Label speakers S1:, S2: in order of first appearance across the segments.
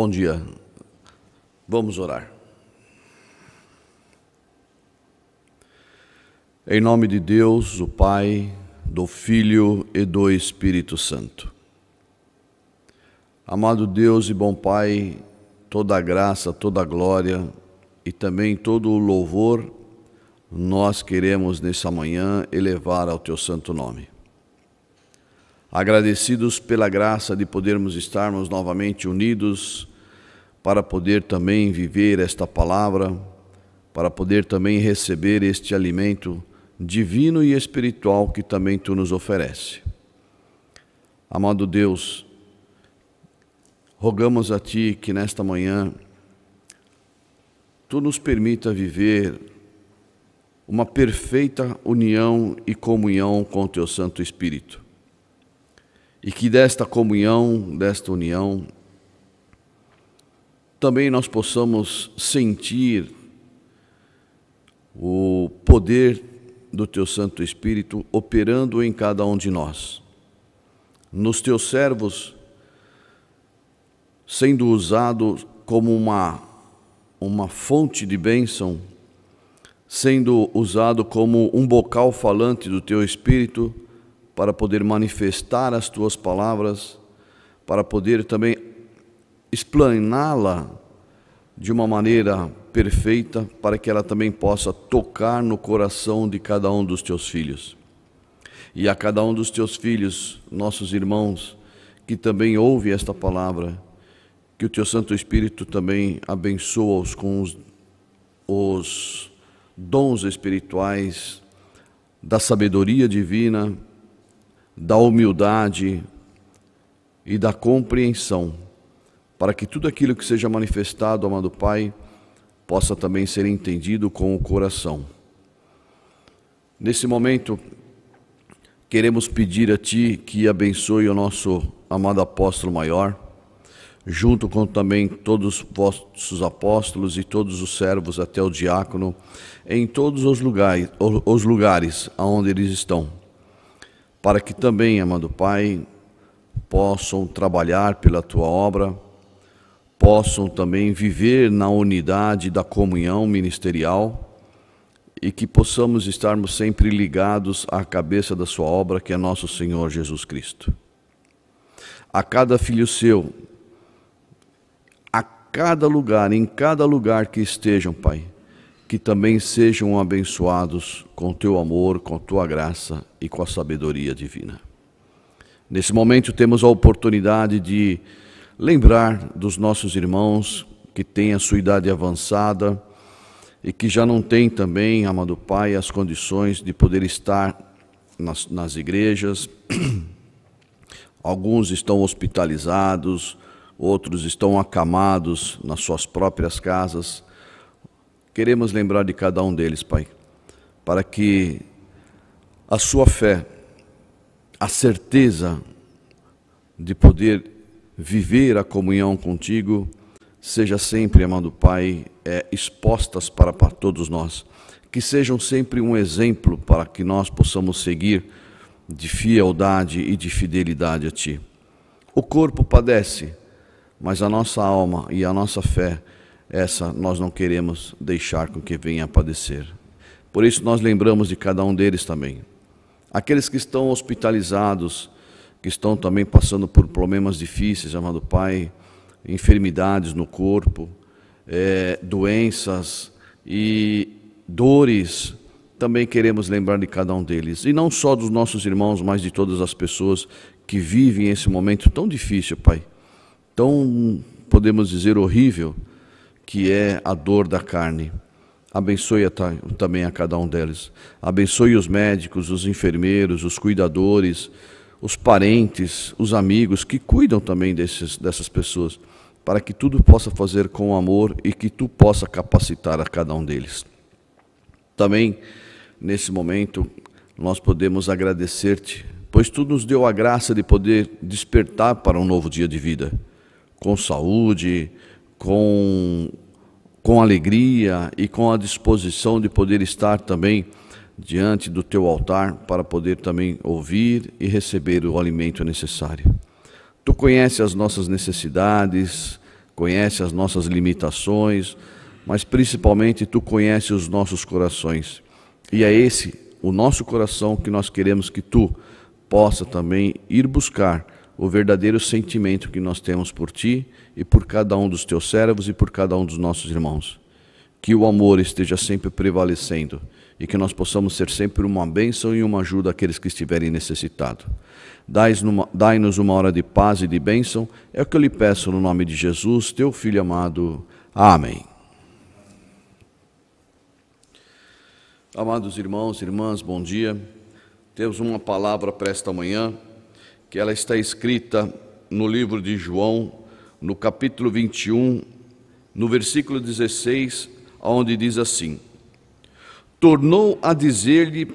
S1: Bom dia. Vamos orar. Em nome de Deus, o Pai, do Filho e do Espírito Santo. Amado Deus e bom Pai, toda a graça, toda a glória e também todo o louvor nós queremos nessa manhã elevar ao teu santo nome. Agradecidos pela graça de podermos estarmos novamente unidos para poder também viver esta palavra, para poder também receber este alimento divino e espiritual que também tu nos oferece. Amado Deus, rogamos a ti que nesta manhã tu nos permita viver uma perfeita união e comunhão com o teu Santo Espírito. E que desta comunhão, desta união, também nós possamos sentir o poder do Teu Santo Espírito operando em cada um de nós. Nos Teus servos, sendo usado como uma, uma fonte de bênção, sendo usado como um bocal falante do Teu Espírito para poder manifestar as Tuas palavras, para poder também explaná-la de uma maneira perfeita para que ela também possa tocar no coração de cada um dos teus filhos. E a cada um dos teus filhos, nossos irmãos, que também ouve esta palavra, que o teu Santo Espírito também abençoa-os com os, os dons espirituais da sabedoria divina, da humildade e da compreensão para que tudo aquilo que seja manifestado, amado Pai, possa também ser entendido com o coração. Nesse momento, queremos pedir a Ti que abençoe o nosso amado apóstolo maior, junto com também todos os vossos apóstolos e todos os servos até o diácono, em todos os lugares, os lugares aonde eles estão, para que também, amado Pai, possam trabalhar pela Tua obra possam também viver na unidade da comunhão ministerial e que possamos estarmos sempre ligados à cabeça da sua obra, que é nosso Senhor Jesus Cristo. A cada filho seu, a cada lugar, em cada lugar que estejam, Pai, que também sejam abençoados com teu amor, com tua graça e com a sabedoria divina. Nesse momento temos a oportunidade de lembrar dos nossos irmãos que têm a sua idade avançada e que já não têm também, amado Pai, as condições de poder estar nas, nas igrejas. Alguns estão hospitalizados, outros estão acamados nas suas próprias casas. Queremos lembrar de cada um deles, Pai, para que a sua fé, a certeza de poder viver a comunhão contigo seja sempre, amado Pai, é, expostas para, para todos nós. Que sejam sempre um exemplo para que nós possamos seguir de fieldade e de fidelidade a Ti. O corpo padece, mas a nossa alma e a nossa fé, essa nós não queremos deixar com que venha a padecer. Por isso nós lembramos de cada um deles também. Aqueles que estão hospitalizados, que estão também passando por problemas difíceis, amado Pai, enfermidades no corpo, é, doenças e dores. Também queremos lembrar de cada um deles, e não só dos nossos irmãos, mas de todas as pessoas que vivem esse momento tão difícil, Pai, tão, podemos dizer, horrível, que é a dor da carne. Abençoe a, também a cada um deles. Abençoe os médicos, os enfermeiros, os cuidadores, os parentes, os amigos que cuidam também desses, dessas pessoas, para que tudo possa fazer com amor e que tu possa capacitar a cada um deles. Também, nesse momento, nós podemos agradecer-te, pois tu nos deu a graça de poder despertar para um novo dia de vida, com saúde, com, com alegria e com a disposição de poder estar também diante do teu altar para poder também ouvir e receber o alimento necessário. Tu conheces as nossas necessidades, conheces as nossas limitações, mas principalmente tu conheces os nossos corações. E é esse o nosso coração que nós queremos que tu possa também ir buscar o verdadeiro sentimento que nós temos por ti e por cada um dos teus servos e por cada um dos nossos irmãos. Que o amor esteja sempre prevalecendo e que nós possamos ser sempre uma bênção e uma ajuda àqueles que estiverem necessitados. Dai-nos uma hora de paz e de bênção, é o que eu lhe peço no nome de Jesus, teu Filho amado. Amém. Amados irmãos e irmãs, bom dia. Temos uma palavra para esta manhã, que ela está escrita no livro de João, no capítulo 21, no versículo 16, onde diz assim: tornou a dizer-lhe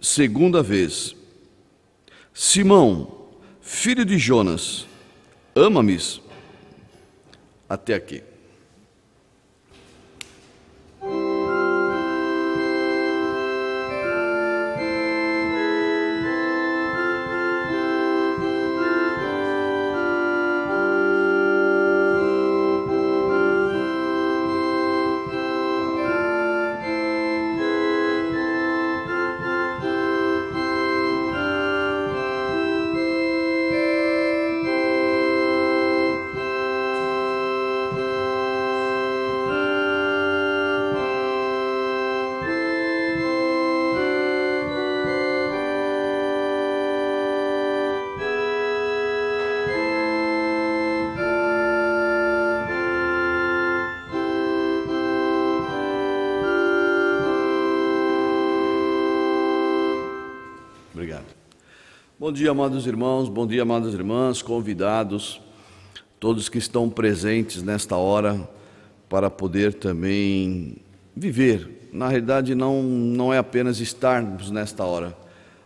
S1: segunda vez: Simão, filho de Jonas, ama-me? Até aqui. Bom dia, amados irmãos, bom dia, amadas irmãs, convidados, todos que estão presentes nesta hora para poder também viver. Na realidade, não, não é apenas estarmos nesta hora,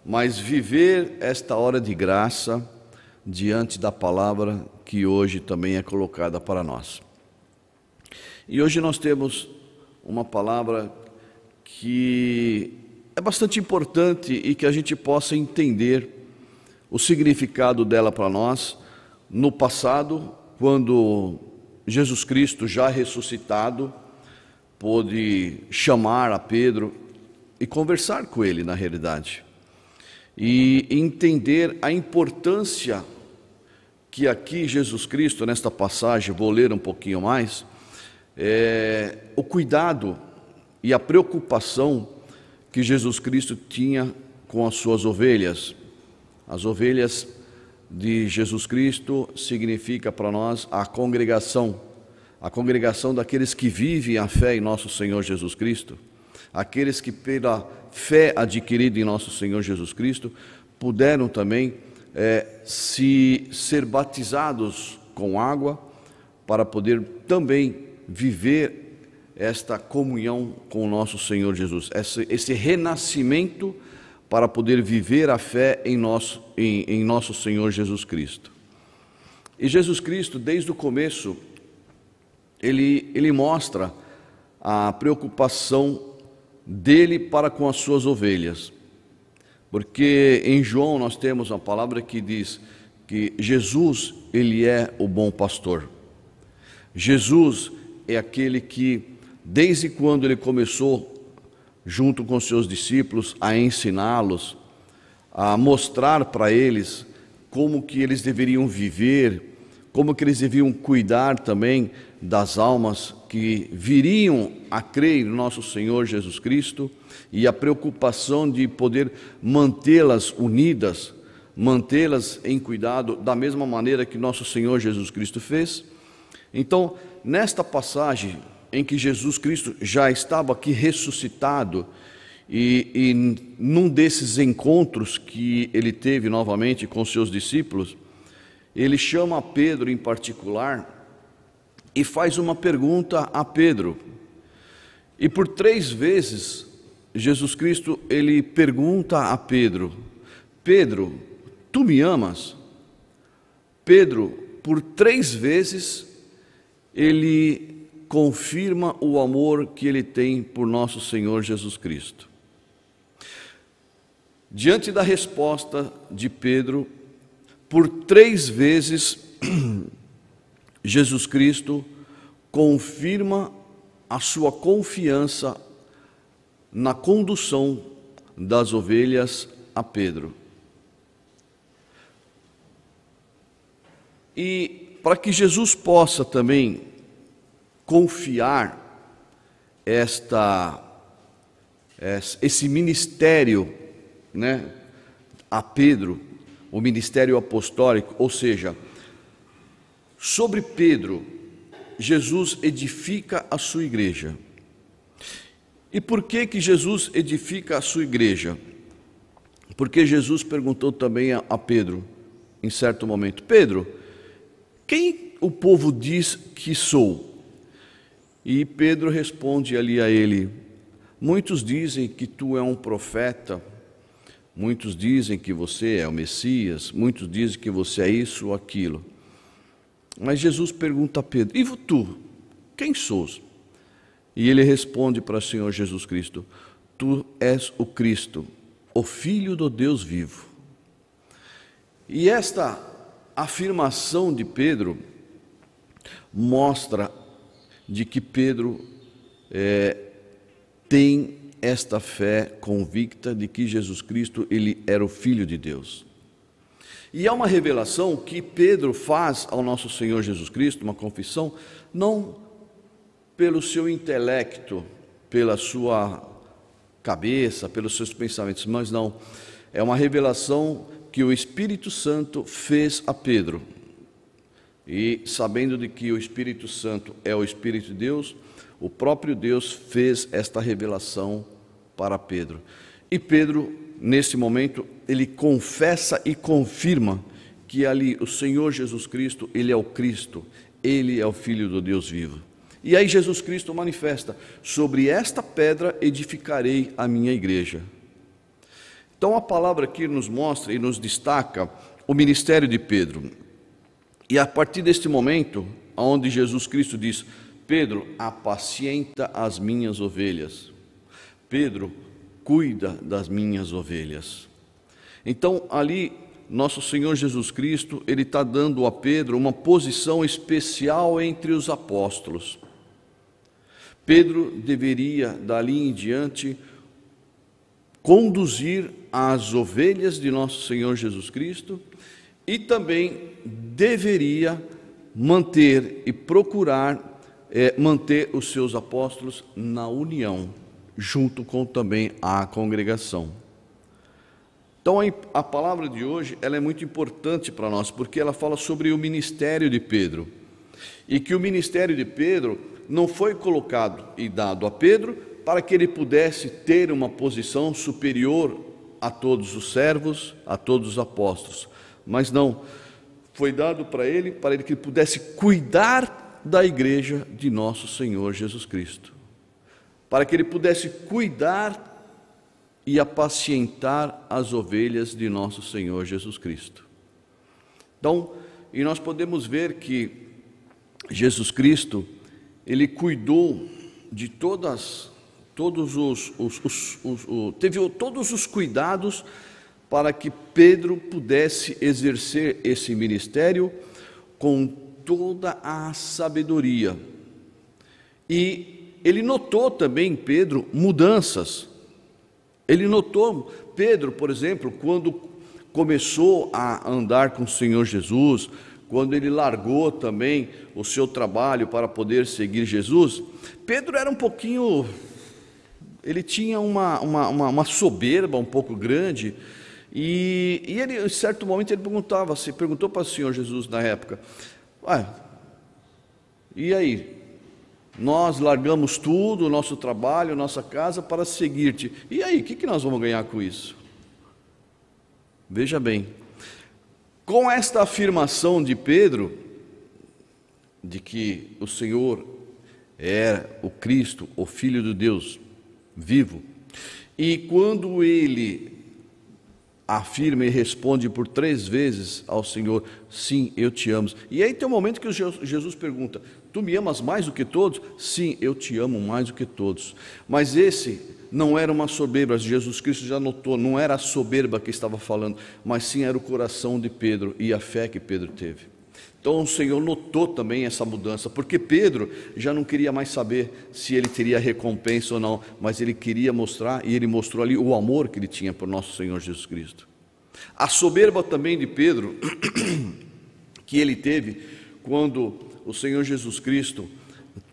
S1: mas viver esta hora de graça diante da palavra que hoje também é colocada para nós. E hoje nós temos uma palavra que é bastante importante e que a gente possa entender o significado dela para nós no passado, quando Jesus Cristo já ressuscitado pôde chamar a Pedro e conversar com ele na realidade e entender a importância que aqui Jesus Cristo nesta passagem vou ler um pouquinho mais é, o cuidado e a preocupação que Jesus Cristo tinha com as suas ovelhas as ovelhas de Jesus Cristo significa para nós a congregação, a congregação daqueles que vivem a fé em nosso Senhor Jesus Cristo, aqueles que pela fé adquirida em nosso Senhor Jesus Cristo puderam também é, se ser batizados com água para poder também viver esta comunhão com o nosso Senhor Jesus, esse, esse renascimento para poder viver a fé em nosso, em, em nosso Senhor Jesus Cristo. E Jesus Cristo, desde o começo, ele, ele mostra a preocupação dele para com as suas ovelhas. Porque em João nós temos uma palavra que diz que Jesus, ele é o bom pastor. Jesus é aquele que, desde quando ele começou junto com seus discípulos, a ensiná-los, a mostrar para eles como que eles deveriam viver, como que eles deviam cuidar também das almas que viriam a crer no nosso Senhor Jesus Cristo e a preocupação de poder mantê-las unidas, mantê-las em cuidado da mesma maneira que nosso Senhor Jesus Cristo fez. Então, nesta passagem, em que Jesus Cristo já estava aqui ressuscitado, e, e num desses encontros que ele teve novamente com seus discípulos, ele chama Pedro em particular e faz uma pergunta a Pedro. E por três vezes Jesus Cristo ele pergunta a Pedro: Pedro, tu me amas? Pedro, por três vezes ele confirma o amor que ele tem por nosso Senhor Jesus Cristo. Diante da resposta de Pedro, por três vezes, Jesus Cristo confirma a sua confiança na condução das ovelhas a Pedro. E para que Jesus possa também confiar esta, esse ministério né, a Pedro, o ministério apostólico, ou seja, sobre Pedro, Jesus edifica a sua igreja. E por que que Jesus edifica a sua igreja? Porque Jesus perguntou também a, a Pedro, em certo momento, Pedro, quem o povo diz que sou? E Pedro responde ali a ele: Muitos dizem que tu é um profeta, muitos dizem que você é o Messias, muitos dizem que você é isso ou aquilo. Mas Jesus pergunta a Pedro: E tu, quem sou? E ele responde para o Senhor Jesus Cristo: Tu és o Cristo, o Filho do Deus vivo. E esta afirmação de Pedro mostra de que Pedro é, tem esta fé convicta de que Jesus Cristo ele era o Filho de Deus. E é uma revelação que Pedro faz ao nosso Senhor Jesus Cristo, uma confissão, não pelo seu intelecto, pela sua cabeça, pelos seus pensamentos, mas não. É uma revelação que o Espírito Santo fez a Pedro. E sabendo de que o Espírito Santo é o Espírito de Deus, o próprio Deus fez esta revelação para Pedro. E Pedro, nesse momento, ele confessa e confirma que ali o Senhor Jesus Cristo, ele é o Cristo, ele é o filho do Deus vivo. E aí Jesus Cristo manifesta: sobre esta pedra edificarei a minha igreja. Então a palavra aqui nos mostra e nos destaca o ministério de Pedro. E a partir deste momento, onde Jesus Cristo diz: Pedro, apacienta as minhas ovelhas. Pedro, cuida das minhas ovelhas. Então, ali, nosso Senhor Jesus Cristo, ele está dando a Pedro uma posição especial entre os apóstolos. Pedro deveria, dali em diante, conduzir as ovelhas de nosso Senhor Jesus Cristo e também deveria manter e procurar é, manter os seus apóstolos na união, junto com também a congregação. Então a, a palavra de hoje ela é muito importante para nós, porque ela fala sobre o ministério de Pedro. E que o ministério de Pedro não foi colocado e dado a Pedro para que ele pudesse ter uma posição superior a todos os servos, a todos os apóstolos, mas não, foi dado para ele, para ele que ele pudesse cuidar da igreja de nosso Senhor Jesus Cristo. Para que ele pudesse cuidar e apacientar as ovelhas de nosso Senhor Jesus Cristo. Então, e nós podemos ver que Jesus Cristo, ele cuidou de todas, todos os, os, os, os, teve todos os cuidados para que Pedro pudesse exercer esse ministério com toda a sabedoria. E ele notou também Pedro mudanças. Ele notou, Pedro, por exemplo, quando começou a andar com o Senhor Jesus, quando ele largou também o seu trabalho para poder seguir Jesus, Pedro era um pouquinho. Ele tinha uma, uma, uma soberba um pouco grande, e, e ele, em certo momento, ele perguntava, se assim, perguntou para o Senhor Jesus na época, ah, e aí? Nós largamos tudo, o nosso trabalho, a nossa casa, para seguir-te. E aí, o que, que nós vamos ganhar com isso? Veja bem, com esta afirmação de Pedro, de que o Senhor era é o Cristo, o Filho de Deus vivo, e quando ele afirma e responde por três vezes ao Senhor: Sim, eu te amo. E aí tem um momento que Jesus pergunta: Tu me amas mais do que todos? Sim, eu te amo mais do que todos. Mas esse não era uma soberba, Jesus Cristo já notou, não era a soberba que estava falando, mas sim era o coração de Pedro e a fé que Pedro teve. Então o Senhor notou também essa mudança, porque Pedro já não queria mais saber se ele teria recompensa ou não, mas ele queria mostrar e ele mostrou ali o amor que ele tinha por nosso Senhor Jesus Cristo. A soberba também de Pedro, que ele teve quando o Senhor Jesus Cristo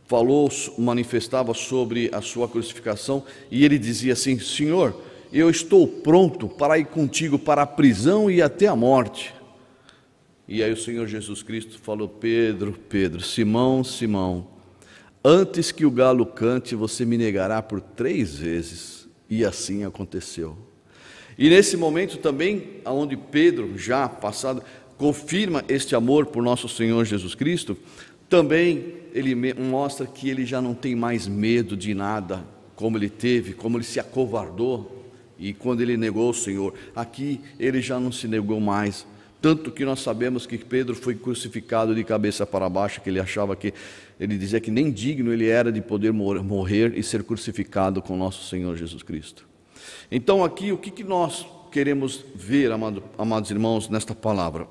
S1: falou, manifestava sobre a sua crucificação, e ele dizia assim: Senhor, eu estou pronto para ir contigo para a prisão e até a morte. E aí o Senhor Jesus Cristo falou: Pedro, Pedro, Simão, Simão, antes que o galo cante, você me negará por três vezes. E assim aconteceu. E nesse momento também, aonde Pedro, já passado, confirma este amor por nosso Senhor Jesus Cristo, também ele mostra que ele já não tem mais medo de nada, como ele teve, como ele se acovardou. E quando ele negou o Senhor, aqui ele já não se negou mais, tanto que nós sabemos que Pedro foi crucificado de cabeça para baixo, que ele achava que, ele dizia que nem digno ele era de poder morrer e ser crucificado com nosso Senhor Jesus Cristo. Então, aqui, o que, que nós queremos ver, amado, amados irmãos, nesta palavra?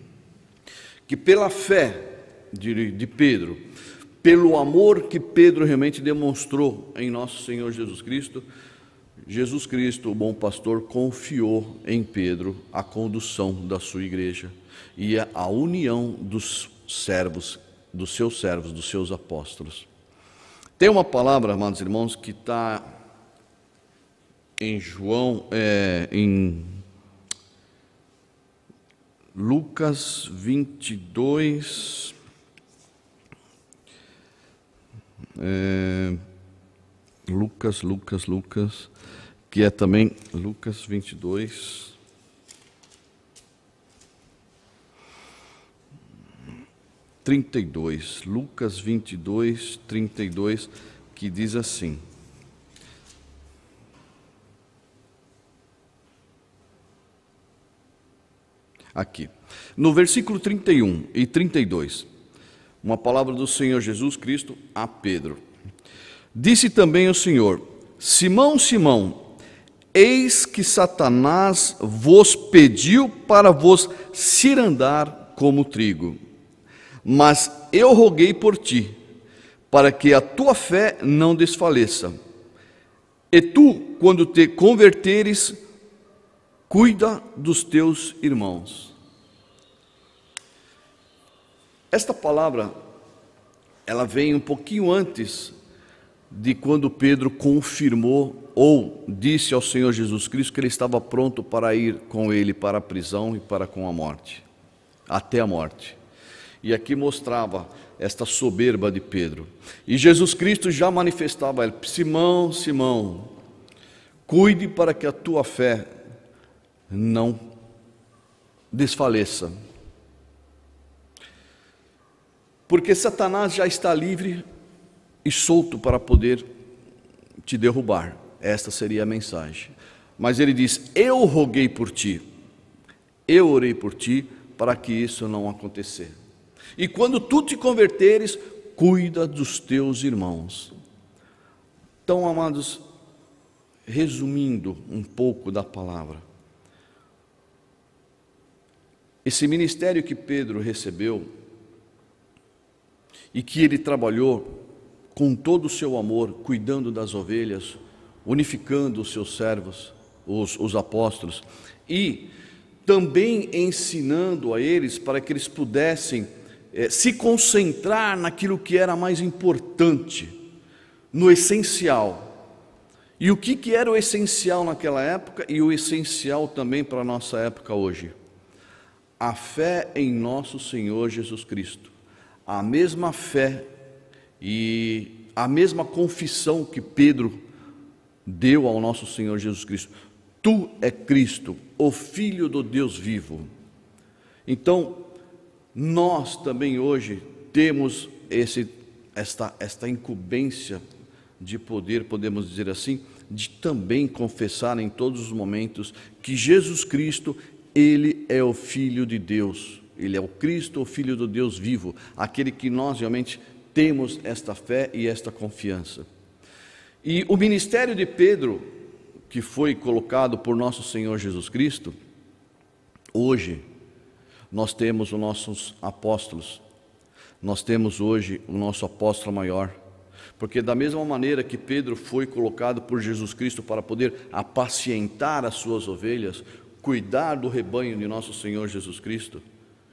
S1: que pela fé de, de Pedro, pelo amor que Pedro realmente demonstrou em nosso Senhor Jesus Cristo, Jesus Cristo, o bom pastor, confiou em Pedro a condução da sua igreja e a união dos servos, dos seus servos, dos seus apóstolos. Tem uma palavra, amados irmãos, que está em João, é, em Lucas 22. É, Lucas, Lucas, Lucas, que é também Lucas 22. Trinta e dois, Lucas vinte e dois, trinta e dois, que diz assim: aqui. No versículo 31 e 32, uma palavra do Senhor Jesus Cristo a Pedro. Disse também o Senhor: Simão, Simão, eis que Satanás vos pediu para vos cirandar como trigo. Mas eu roguei por ti, para que a tua fé não desfaleça. E tu, quando te converteres, cuida dos teus irmãos. Esta palavra, ela vem um pouquinho antes de quando Pedro confirmou ou disse ao Senhor Jesus Cristo que ele estava pronto para ir com ele para a prisão e para com a morte, até a morte. E aqui mostrava esta soberba de Pedro. E Jesus Cristo já manifestava a ele: Simão, Simão, cuide para que a tua fé não desfaleça. Porque Satanás já está livre e solto para poder te derrubar. Esta seria a mensagem. Mas ele diz: Eu roguei por ti, eu orei por ti, para que isso não acontecer. E quando tu te converteres, cuida dos teus irmãos. Então, amados, resumindo um pouco da palavra, esse ministério que Pedro recebeu e que ele trabalhou com todo o seu amor, cuidando das ovelhas, unificando os seus servos, os, os apóstolos, e também ensinando a eles para que eles pudessem é, se concentrar naquilo que era mais importante, no essencial. E o que, que era o essencial naquela época e o essencial também para a nossa época hoje? A fé em nosso Senhor Jesus Cristo. A mesma fé e a mesma confissão que Pedro deu ao nosso Senhor Jesus Cristo: Tu é Cristo, o Filho do Deus vivo. Então, nós também hoje temos esse, esta, esta incumbência de poder, podemos dizer assim, de também confessar em todos os momentos que Jesus Cristo, Ele é o Filho de Deus. Ele é o Cristo, o Filho do Deus vivo, aquele que nós realmente temos esta fé e esta confiança. E o ministério de Pedro, que foi colocado por nosso Senhor Jesus Cristo, hoje nós temos os nossos apóstolos, nós temos hoje o nosso apóstolo maior, porque da mesma maneira que Pedro foi colocado por Jesus Cristo para poder apacientar as suas ovelhas, cuidar do rebanho de nosso Senhor Jesus Cristo,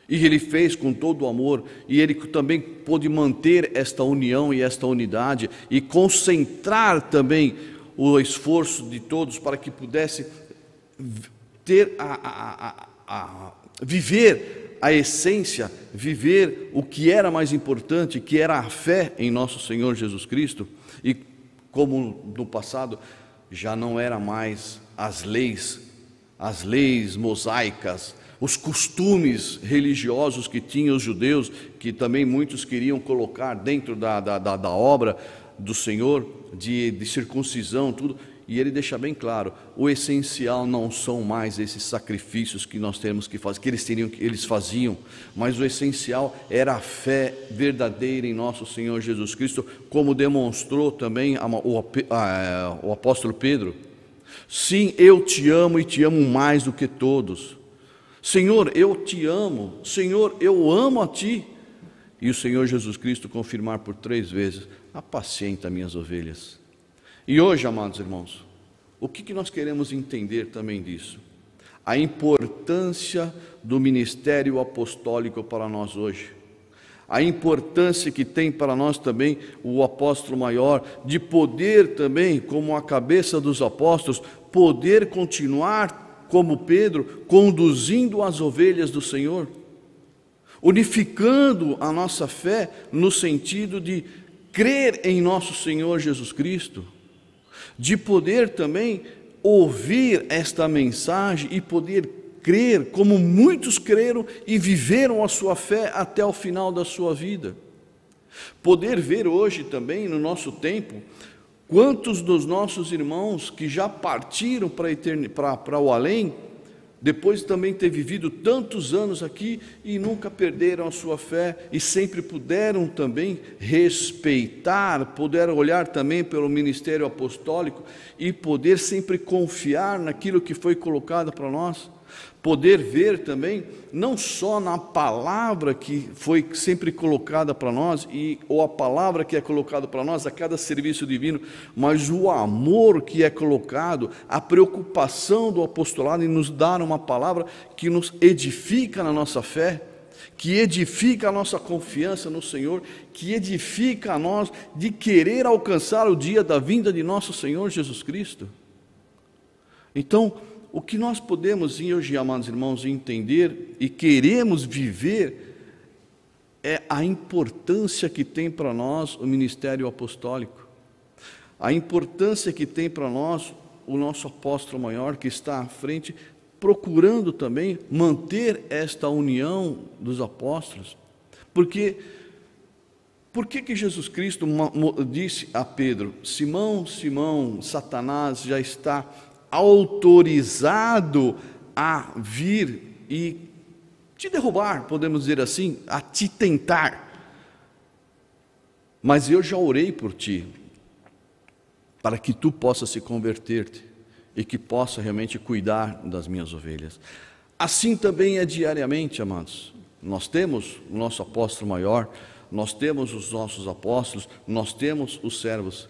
S1: e ele fez com todo o amor, e ele também pôde manter esta união e esta unidade, e concentrar também o esforço de todos para que pudesse ter a, a, a, a viver a essência, viver o que era mais importante, que era a fé em nosso Senhor Jesus Cristo, e como no passado já não era mais as leis, as leis mosaicas, os costumes religiosos que tinham os judeus, que também muitos queriam colocar dentro da, da, da, da obra do Senhor, de, de circuncisão, tudo. E ele deixa bem claro: o essencial não são mais esses sacrifícios que nós temos que fazer, que eles, teriam, que eles faziam, mas o essencial era a fé verdadeira em nosso Senhor Jesus Cristo, como demonstrou também o apóstolo Pedro. Sim, eu te amo e te amo mais do que todos. Senhor, eu te amo, Senhor, eu amo a ti. E o Senhor Jesus Cristo confirmar por três vezes: apacienta minhas ovelhas. E hoje, amados irmãos, o que, que nós queremos entender também disso? A importância do ministério apostólico para nós hoje a importância que tem para nós também o apóstolo maior, de poder também, como a cabeça dos apóstolos, poder continuar como Pedro, conduzindo as ovelhas do Senhor, unificando a nossa fé no sentido de crer em nosso Senhor Jesus Cristo, de poder também ouvir esta mensagem e poder crer como muitos creram e viveram a sua fé até o final da sua vida. Poder ver hoje também no nosso tempo Quantos dos nossos irmãos que já partiram para, etern... para, para o além, depois também ter vivido tantos anos aqui e nunca perderam a sua fé e sempre puderam também respeitar, puderam olhar também pelo ministério apostólico e poder sempre confiar naquilo que foi colocado para nós? poder ver também, não só na palavra que foi sempre colocada para nós, e, ou a palavra que é colocada para nós a cada serviço divino, mas o amor que é colocado, a preocupação do apostolado em nos dar uma palavra que nos edifica na nossa fé, que edifica a nossa confiança no Senhor, que edifica a nós de querer alcançar o dia da vinda de nosso Senhor Jesus Cristo. Então, o que nós podemos, hoje, amados irmãos, entender e queremos viver é a importância que tem para nós o ministério apostólico, a importância que tem para nós o nosso apóstolo maior que está à frente, procurando também manter esta união dos apóstolos, porque por que, que Jesus Cristo disse a Pedro: Simão, Simão, Satanás já está autorizado a vir e te derrubar, podemos dizer assim, a te tentar. Mas eu já orei por ti, para que tu possa se converter e que possa realmente cuidar das minhas ovelhas. Assim também é diariamente, amados. Nós temos o nosso apóstolo maior, nós temos os nossos apóstolos, nós temos os servos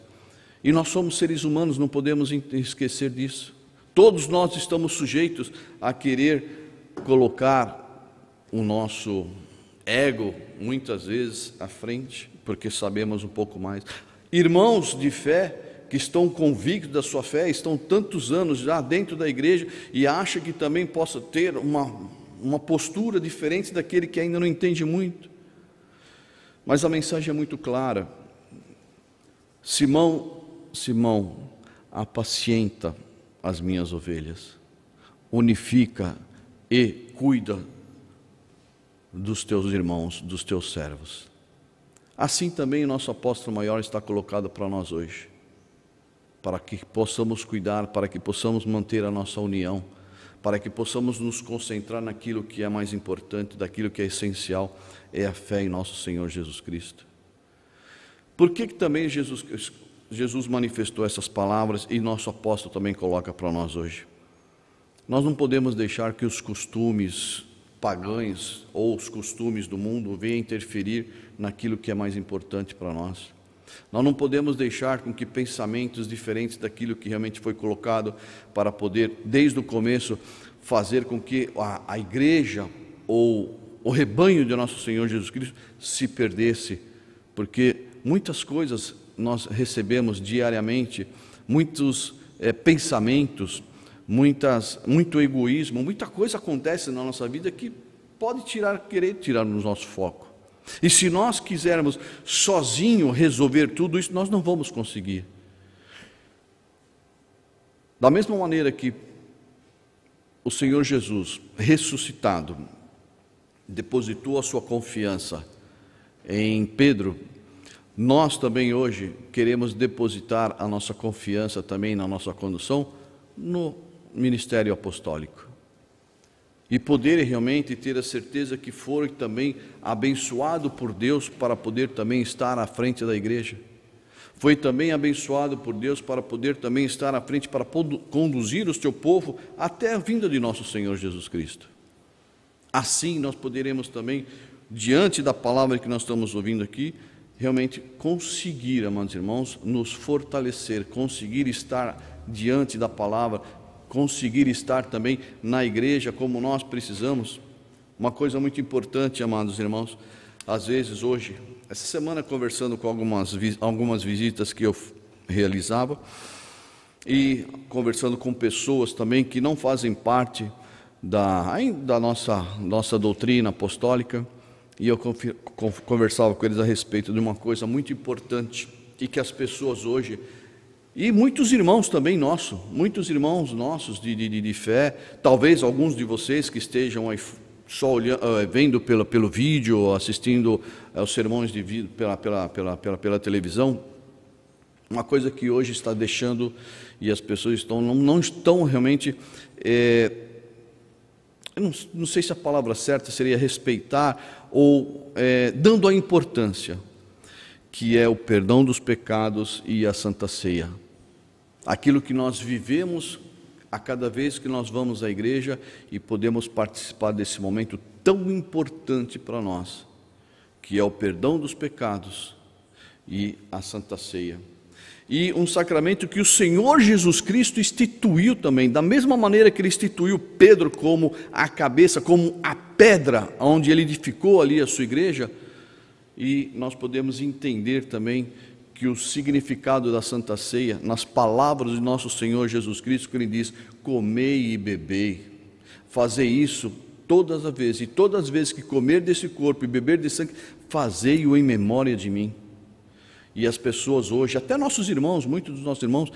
S1: e nós somos seres humanos, não podemos esquecer disso. Todos nós estamos sujeitos a querer colocar o nosso ego muitas vezes à frente, porque sabemos um pouco mais. Irmãos de fé que estão convictos da sua fé, estão tantos anos já dentro da igreja e acham que também possa ter uma, uma postura diferente daquele que ainda não entende muito. Mas a mensagem é muito clara. Simão Simão, apacienta as minhas ovelhas, unifica e cuida dos teus irmãos, dos teus servos. Assim também o nosso apóstolo maior está colocado para nós hoje, para que possamos cuidar, para que possamos manter a nossa união, para que possamos nos concentrar naquilo que é mais importante, daquilo que é essencial, é a fé em nosso Senhor Jesus Cristo. Por que, que também Jesus Jesus manifestou essas palavras e nosso apóstolo também coloca para nós hoje. Nós não podemos deixar que os costumes pagães ou os costumes do mundo venham interferir naquilo que é mais importante para nós. Nós não podemos deixar com que pensamentos diferentes daquilo que realmente foi colocado para poder, desde o começo, fazer com que a, a igreja ou o rebanho de nosso Senhor Jesus Cristo se perdesse, porque muitas coisas nós recebemos diariamente muitos é, pensamentos, muitas, muito egoísmo, muita coisa acontece na nossa vida que pode tirar, querer tirar o nosso foco. E se nós quisermos sozinho resolver tudo isso, nós não vamos conseguir. Da mesma maneira que o Senhor Jesus, ressuscitado, depositou a sua confiança em Pedro, nós também hoje queremos depositar a nossa confiança também na nossa condução no ministério apostólico. E poder realmente ter a certeza que foi também abençoado por Deus para poder também estar à frente da igreja. Foi também abençoado por Deus para poder também estar à frente para conduzir o seu povo até a vinda de nosso Senhor Jesus Cristo. Assim nós poderemos também diante da palavra que nós estamos ouvindo aqui, realmente conseguir, amados irmãos, nos fortalecer, conseguir estar diante da palavra, conseguir estar também na igreja como nós precisamos. Uma coisa muito importante, amados irmãos, às vezes hoje, essa semana conversando com algumas, algumas visitas que eu realizava e conversando com pessoas também que não fazem parte da, da nossa, nossa doutrina apostólica, e eu conversava com eles a respeito de uma coisa muito importante e que as pessoas hoje, e muitos irmãos também nossos, muitos irmãos nossos de, de, de fé, talvez alguns de vocês que estejam aí só olhando, eh, vendo pelo, pelo vídeo, assistindo aos eh, sermões de pela, pela, pela, pela, pela televisão, uma coisa que hoje está deixando e as pessoas estão não, não estão realmente é, eu não, não sei se a palavra certa seria respeitar ou é, dando a importância que é o perdão dos pecados e a Santa Ceia. Aquilo que nós vivemos a cada vez que nós vamos à igreja e podemos participar desse momento tão importante para nós, que é o perdão dos pecados e a Santa Ceia e um sacramento que o Senhor Jesus Cristo instituiu também, da mesma maneira que ele instituiu Pedro como a cabeça, como a pedra onde ele edificou ali a sua igreja, e nós podemos entender também que o significado da Santa Ceia, nas palavras de nosso Senhor Jesus Cristo, que ele diz: comei e bebei, fazei isso todas as vezes, e todas as vezes que comer desse corpo e beber desse sangue, fazei-o em memória de mim. E as pessoas hoje, até nossos irmãos, muitos dos nossos irmãos,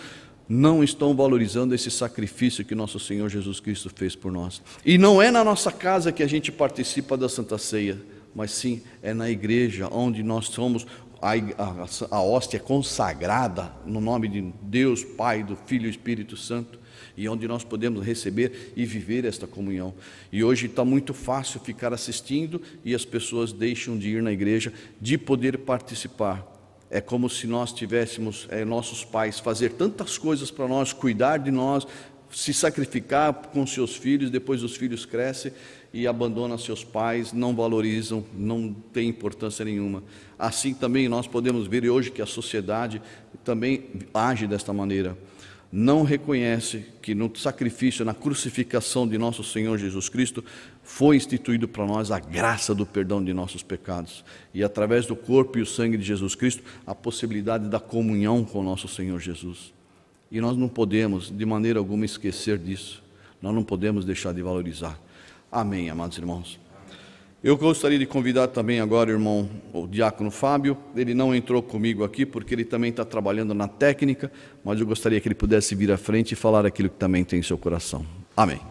S1: não estão valorizando esse sacrifício que nosso Senhor Jesus Cristo fez por nós. E não é na nossa casa que a gente participa da Santa Ceia, mas sim é na igreja, onde nós somos a, a, a hóstia consagrada no nome de Deus, Pai, do Filho e Espírito Santo, e onde nós podemos receber e viver esta comunhão. E hoje está muito fácil ficar assistindo e as pessoas deixam de ir na igreja, de poder participar é como se nós tivéssemos é, nossos pais fazer tantas coisas para nós, cuidar de nós, se sacrificar com seus filhos, depois os filhos crescem e abandonam seus pais, não valorizam, não tem importância nenhuma. Assim também nós podemos ver hoje que a sociedade também age desta maneira não reconhece que no sacrifício, na crucificação de nosso Senhor Jesus Cristo, foi instituído para nós a graça do perdão de nossos pecados e através do corpo e o sangue de Jesus Cristo, a possibilidade da comunhão com nosso Senhor Jesus. E nós não podemos de maneira alguma esquecer disso. Nós não podemos deixar de valorizar. Amém, amados irmãos. Eu gostaria de convidar também agora o irmão, o diácono Fábio. Ele não entrou comigo aqui porque ele também está trabalhando na técnica, mas eu gostaria que ele pudesse vir à frente e falar aquilo que também tem em seu coração. Amém.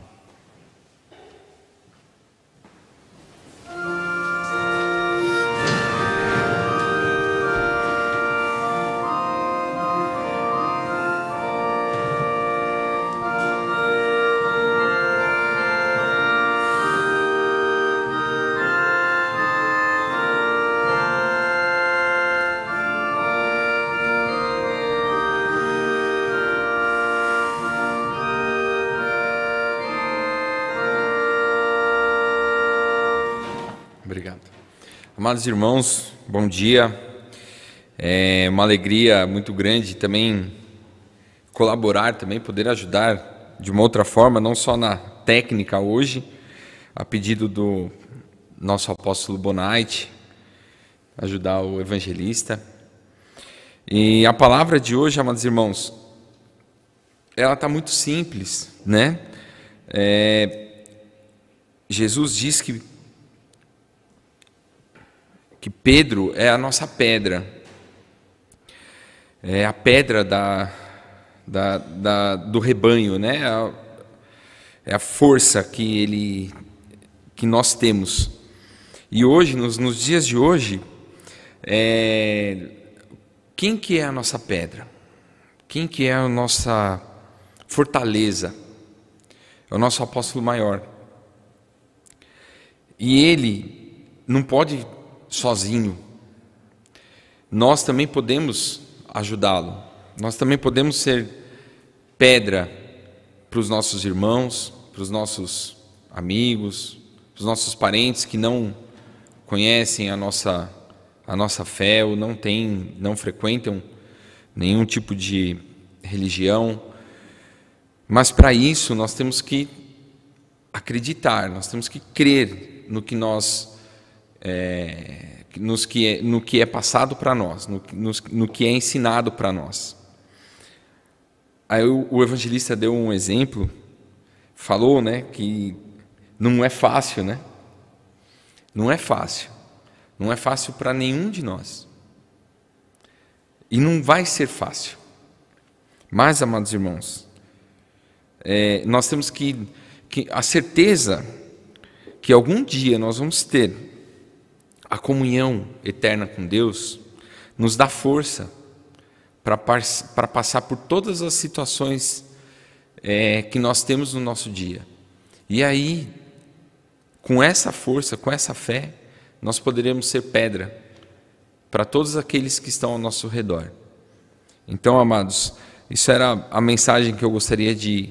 S2: Amados irmãos, bom dia. É uma alegria muito grande também colaborar, também poder ajudar de uma outra forma, não só na técnica hoje, a pedido do nosso apóstolo Bonait, ajudar o evangelista. E a palavra de hoje, amados irmãos, ela está muito simples, né? É, Jesus diz que que Pedro é a nossa pedra, é a pedra da, da, da do rebanho, né? A, é a força que ele que nós temos. E hoje, nos, nos dias de hoje, é, quem que é a nossa pedra? Quem que é a nossa fortaleza? É o nosso apóstolo maior. E ele não pode sozinho. Nós também podemos ajudá-lo. Nós também podemos ser pedra para os nossos irmãos, para os nossos amigos, para os nossos parentes que não conhecem a nossa a nossa fé ou não têm, não frequentam nenhum tipo de religião. Mas para isso nós temos que acreditar, nós temos que crer no que nós é, nos que, é, no que é passado para nós, no, no, que é ensinado para nós. Aí o, o, evangelista deu um exemplo, falou né, que não é fácil, né? Não é fácil. Não é fácil para nenhum de nós. E não vai ser fácil. Mas, amados irmãos, é, nós temos que, que a certeza que algum dia nós vamos ter a comunhão eterna com Deus nos dá força para passar por todas as situações é, que nós temos no nosso dia. E aí, com essa força, com essa fé, nós poderemos ser pedra para todos aqueles que estão ao nosso redor. Então, amados, isso era a mensagem que eu gostaria de,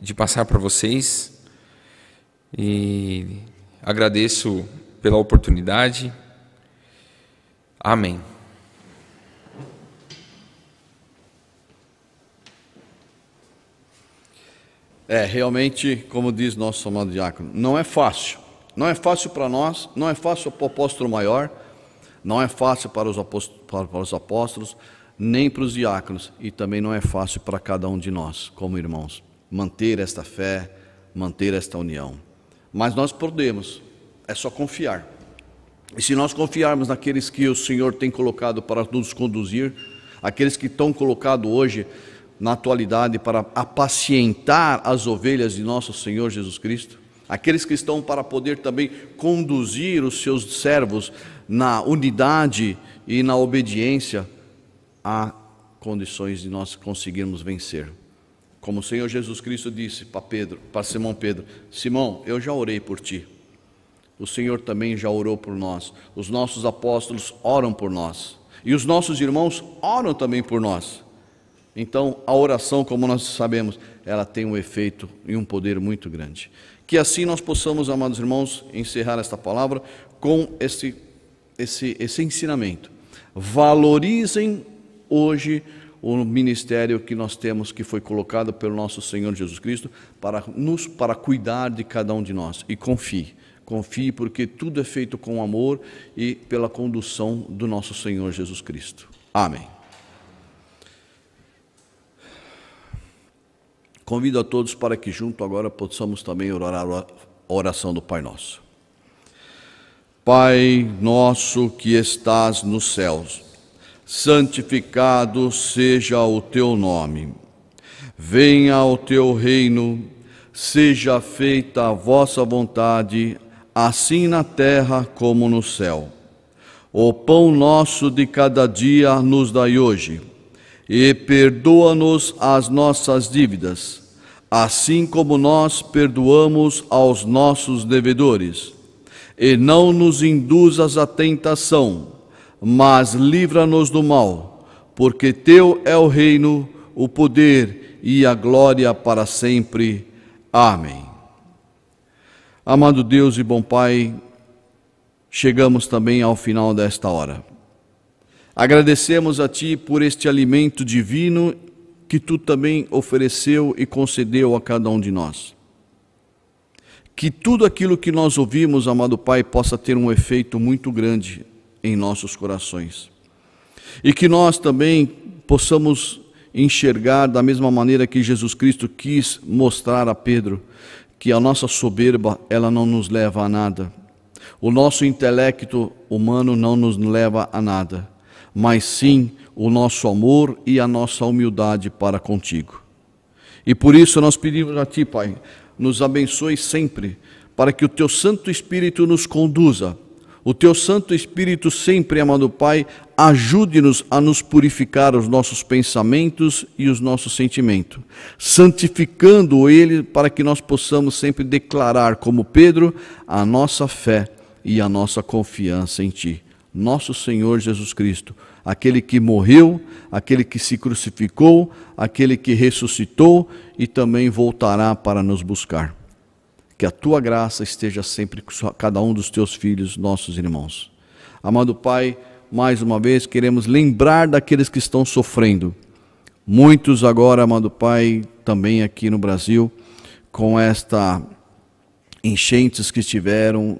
S2: de passar para vocês. E agradeço pela oportunidade. Amém.
S1: É, realmente, como diz nosso amado diácono, não é fácil. Não é fácil para nós, não é fácil para o apóstolo maior, não é fácil para os, para os apóstolos, nem para os diáconos, e também não é fácil para cada um de nós, como irmãos, manter esta fé, manter esta união. Mas nós podemos, é só confiar. E se nós confiarmos naqueles que o Senhor tem colocado para nos conduzir, aqueles que estão colocados hoje na atualidade para apacientar as ovelhas de nosso Senhor Jesus Cristo, aqueles que estão para poder também conduzir os seus servos na unidade e na obediência, há condições de nós conseguirmos vencer. Como o Senhor Jesus Cristo disse para Pedro, para Simão Pedro: Simão, eu já orei por ti o Senhor também já orou por nós, os nossos apóstolos oram por nós e os nossos irmãos oram também por nós. Então, a oração, como nós sabemos, ela tem um efeito e um poder muito grande. Que assim nós possamos, amados irmãos, encerrar esta palavra com esse, esse, esse ensinamento. Valorizem hoje o ministério que nós temos, que foi colocado pelo nosso Senhor Jesus Cristo, para, nos, para cuidar de cada um de nós. E confie Confie, porque tudo é feito com amor e pela condução do nosso Senhor Jesus Cristo. Amém. Convido a todos para que junto agora possamos também orar a oração do Pai Nosso. Pai nosso que estás nos céus, santificado seja o teu nome. Venha o teu reino, seja feita a vossa vontade, assim na terra como no céu. O pão nosso de cada dia nos dai hoje, e perdoa-nos as nossas dívidas, assim como nós perdoamos aos nossos devedores. E não nos induzas à tentação, mas livra-nos do mal, porque teu é o reino, o poder e a glória para sempre. Amém. Amado Deus e bom Pai, chegamos também ao final desta hora. Agradecemos a Ti por este alimento divino que Tu também ofereceu e concedeu a cada um de nós. Que tudo aquilo que nós ouvimos, amado Pai, possa ter um efeito muito grande em nossos corações. E que nós também possamos enxergar da mesma maneira que Jesus Cristo quis mostrar a Pedro, que a nossa soberba ela não nos leva a nada. O nosso intelecto humano não nos leva a nada, mas sim o nosso amor e a nossa humildade para contigo. E por isso nós pedimos a Ti, Pai, nos abençoe sempre, para que o Teu Santo Espírito nos conduza o teu Santo Espírito sempre, amado Pai, ajude-nos a nos purificar os nossos pensamentos e os nossos sentimentos, santificando ele para que nós possamos sempre declarar, como Pedro, a nossa fé e a nossa confiança em Ti. Nosso Senhor Jesus Cristo, aquele que morreu, aquele que se crucificou, aquele que ressuscitou e também voltará para nos buscar. Que a tua graça esteja sempre com cada um dos teus filhos, nossos irmãos. Amado Pai, mais uma vez queremos lembrar daqueles que estão sofrendo. Muitos agora, amado Pai, também aqui no Brasil, com esta enchentes que tiveram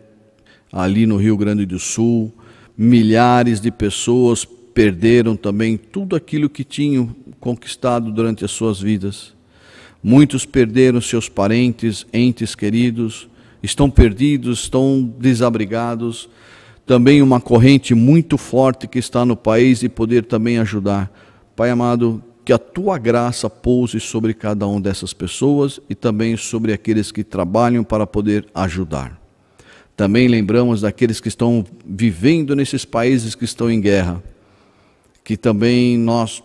S1: ali no Rio Grande do Sul, milhares de pessoas perderam também tudo aquilo que tinham conquistado durante as suas vidas. Muitos perderam seus parentes, entes queridos, estão perdidos, estão desabrigados. Também uma corrente muito forte que está no país e poder também ajudar. Pai amado, que a tua graça pouse sobre cada uma dessas pessoas e também sobre aqueles que trabalham para poder ajudar. Também lembramos daqueles que estão vivendo nesses países que estão em guerra, que também nós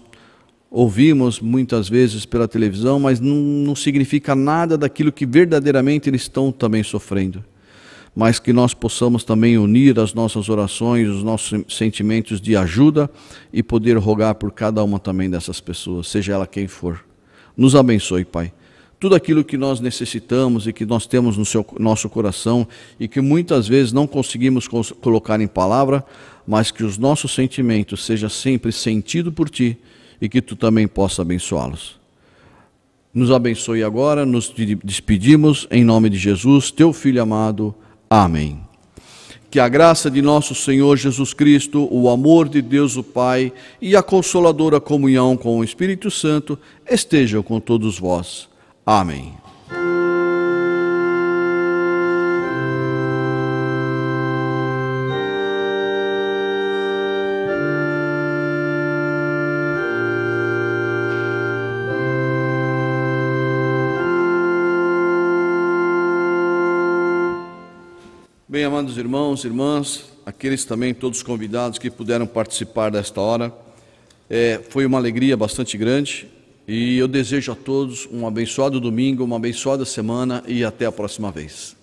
S1: ouvimos muitas vezes pela televisão, mas não, não significa nada daquilo que verdadeiramente eles estão também sofrendo. Mas que nós possamos também unir as nossas orações, os nossos sentimentos de ajuda e poder rogar por cada uma também dessas pessoas, seja ela quem for. Nos abençoe, Pai tudo aquilo que nós necessitamos e que nós temos no seu, nosso coração e que muitas vezes não conseguimos colocar em palavra, mas que os nossos sentimentos seja sempre sentido por Ti e que tu também possa abençoá-los. Nos abençoe agora, nos despedimos em nome de Jesus, teu filho amado. Amém. Que a graça de nosso Senhor Jesus Cristo, o amor de Deus o Pai e a consoladora comunhão com o Espírito Santo estejam com todos vós. Amém. Bem, amados irmãos, irmãs, aqueles também, todos convidados que puderam participar desta hora, é, foi uma alegria bastante grande e eu desejo a todos um abençoado domingo, uma abençoada semana e até a próxima vez.